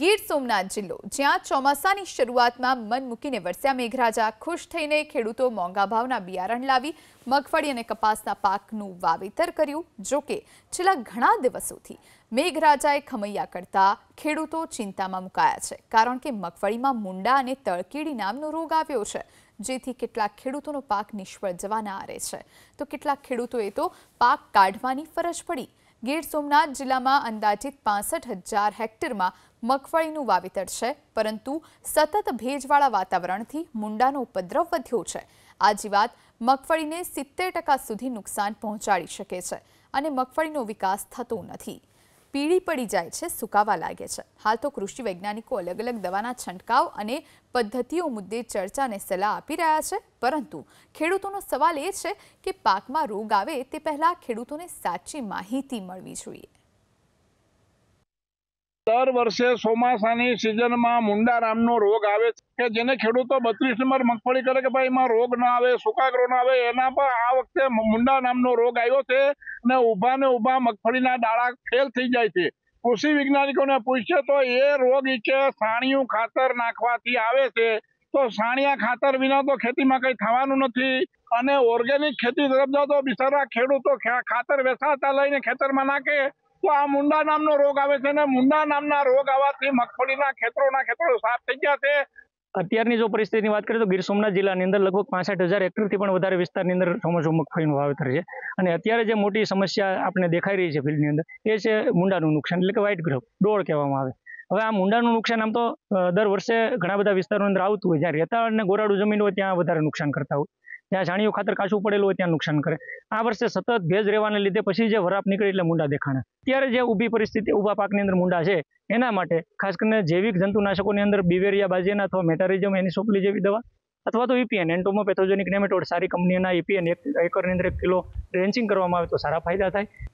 ગીર સોમનાથ જિલ્લો જ્યાં ચોમાસાની શરૂઆતમાં મન મૂકીને વરસ્યા મેઘરાજા ખુશ થઈને ખેડૂતો મોંઘા ભાવના બિયારણ લાવી મગફળી અને કપાસના પાકનું વાવેતર કર્યું જોકે છેલ્લા ઘણા દિવસોથી મેઘરાજાએ ખમૈયા કરતા ખેડૂતો ચિંતામાં મુકાયા છે કારણ કે મગફળીમાં મુંડા અને તળકીડી નામનો રોગ આવ્યો છે જેથી કેટલાક ખેડૂતોનો પાક નિષ્ફળ જવાના આરે છે તો કેટલાક ખેડૂતોએ તો પાક કાઢવાની ફરજ પડી ગીર સોમનાથ જિલ્લામાં અંદાજિત પાસઠ હજાર હેક્ટરમાં મગફળીનું વાવેતર છે પરંતુ સતત ભેજવાળા વાતાવરણથી મુંડાનો ઉપદ્રવ વધ્યો છે આ જીવાત મગફળીને સિત્તેર ટકા સુધી નુકસાન પહોંચાડી શકે છે અને મગફળીનો વિકાસ થતો નથી પીળી પડી જાય છે સુકાવા લાગે છે હાલ તો કૃષિ વૈજ્ઞાનિકો અલગ અલગ દવાના છંટકાવ અને પદ્ધતિઓ મુદ્દે ચર્ચા અને સલાહ આપી રહ્યા છે પરંતુ ખેડૂતોનો સવાલ એ છે કે પાકમાં રોગ આવે તે પહેલાં ખેડૂતોને સાચી માહિતી મળવી જોઈએ દર વર્ષે ચોમાસાની સિઝનમાં મુંડા નામનો રોગ આવે છે કે જેને ખેડૂતો બત્રીસ નંબર મગફળી કરે કે ભાઈ એમાં રોગ ના આવે સુકાગરો ના આવે એના પર આ વખતે મુંડા નામનો રોગ આવ્યો છે અને ઊભા ને ઊભા મગફળીના દાણા ફેલ થઈ જાય છે કૃષિ વૈજ્ઞાનિકોને પૂછશે તો એ રોગ ઈચ્છે સાણિયું ખાતર નાખવાથી આવે છે તો સાણિયા ખાતર વિના તો ખેતીમાં કંઈ થવાનું નથી અને ઓર્ગેનિક ખેતી તરફ જાવ તો બિચારા ખેડૂતો ખાતર વેસાતા લઈને ખેતરમાં નાખે તો આ મુંડા નામનો રોગ આવે છે ને મુંડા નામના રોગ આવવાથી મગફળીના ખેતરોના ખેતરો સાફ થઈ ગયા છે અત્યારની જો પરિસ્થિતિની વાત કરીએ તો ગીર સોમનાથ જિલ્લાની અંદર લગભગ પાસઠ હજાર હેક્ટરથી પણ વધારે વિસ્તારની અંદર ચોમાસું મગફળીનું વાવેતર છે અને અત્યારે જે મોટી સમસ્યા આપણે દેખાઈ રહી છે ફિલ્ડની અંદર એ છે મુંડાનું નુકસાન એટલે કે વ્હાઇટ ગ્રહ ડોળ કહેવામાં આવે હવે આ મુંડાનું નુકસાન આમ તો દર વર્ષે ઘણા બધા વિસ્તારોની અંદર આવતું હોય જ્યારે રેતાળ અને ગોરાળું જમીન હોય ત્યાં વધારે નુકસાન કરતા હોય ત્યાં જાણ્યું ખાતર કાચું પડેલું હોય ત્યાં નુકસાન કરે આ વર્ષે સતત ભેજ રહેવાને લીધે પછી જે વરાપ નીકળે એટલે મૂંડા દેખાણા ત્યારે જે ઊભી પરિસ્થિતિ ઊભા પાકની અંદર મૂંડા છે એના માટે ખાસ કરીને જૈવિક જંતુનાશકોની અંદર બિવેરિયા બાજેના અથવા મેટારિઝમ એની સોપલી જેવી દવા અથવા તો EPN e entomopathogenic nematode સારી કંપનીના ઈપીએન e એક એકરની અંદર એક કિલો રેન્ચિંગ કરવામાં આવે તો સારા ફાયદા થાય